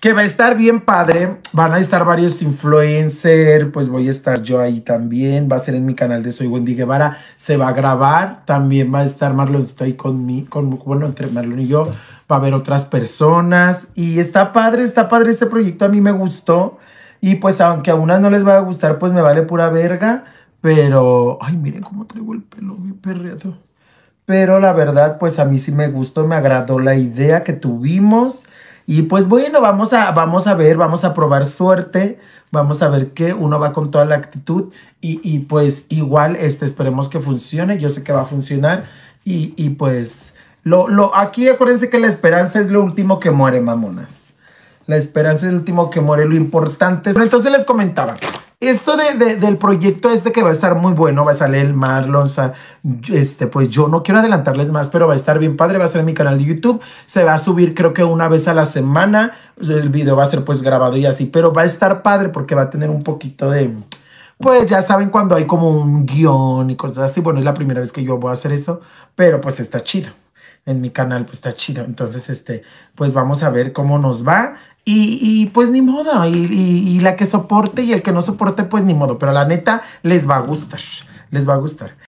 que va a estar bien padre. Van a estar varios influencers, pues voy a estar yo ahí también. Va a ser en mi canal de Soy Wendy Guevara. Se va a grabar. También va a estar Marlon, estoy con mi, con, bueno, entre Marlon y yo. Va a haber otras personas. Y está padre, está padre este proyecto. A mí me gustó. Y pues aunque a unas no les va a gustar, pues me vale pura verga. Pero, ay, miren cómo traigo el pelo mi perreado. Pero la verdad, pues a mí sí me gustó, me agradó la idea que tuvimos. Y pues bueno, vamos a, vamos a ver, vamos a probar suerte, vamos a ver que uno va con toda la actitud y, pues igual este, esperemos que funcione, yo sé que va a funcionar y, pues lo, lo, aquí acuérdense que la esperanza es lo último que muere, mamonas. La esperanza es lo último que muere, lo importante es... entonces les comentaba, esto del proyecto este que va a estar muy bueno, va a salir el Marlon, este, pues yo no quiero adelantarles más, pero va a estar bien padre, va a ser en mi canal de YouTube, se va a subir creo que una vez a la semana, el video va a ser pues grabado y así, pero va a estar padre porque va a tener un poquito de, pues ya saben cuando hay como un guión y cosas así, bueno, es la primera vez que yo voy a hacer eso, pero pues está chido en mi canal, pues está chido. Entonces, este, pues vamos a ver cómo nos va. Y, pues ni modo, y la que soporte y el que no soporte, pues ni modo, pero la neta les va a gustar, les va a gustar.